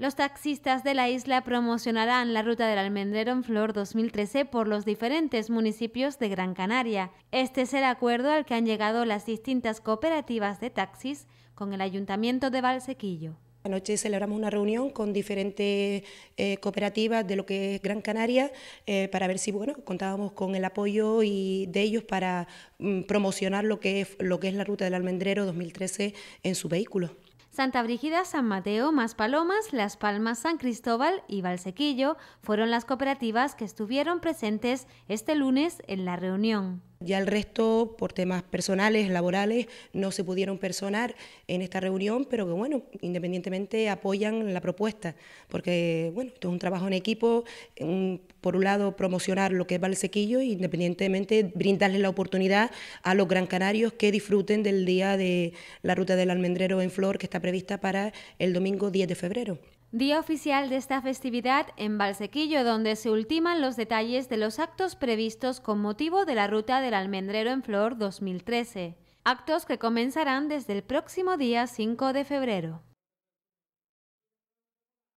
Los taxistas de la isla promocionarán la ruta del almendrero en flor 2013 por los diferentes municipios de Gran Canaria. Este es el acuerdo al que han llegado las distintas cooperativas de taxis con el ayuntamiento de Valsequillo. Anoche celebramos una reunión con diferentes eh, cooperativas de lo que es Gran Canaria eh, para ver si bueno contábamos con el apoyo y de ellos para mm, promocionar lo que es lo que es la ruta del almendrero 2013 en su vehículo. Santa Brigida, San Mateo, Mas Palomas, Las Palmas, San Cristóbal y Valsequillo fueron las cooperativas que estuvieron presentes este lunes en la reunión. Ya el resto, por temas personales, laborales, no se pudieron personar en esta reunión, pero que bueno, independientemente apoyan la propuesta, porque bueno, esto es un trabajo en equipo, por un lado promocionar lo que es Valsequillo y independientemente brindarles la oportunidad a los gran canarios que disfruten del día de la ruta del almendrero en flor que está prevista para el domingo 10 de febrero. Día oficial de esta festividad en Valsequillo, donde se ultiman los detalles de los actos previstos con motivo de la Ruta del Almendrero en Flor 2013. Actos que comenzarán desde el próximo día 5 de febrero.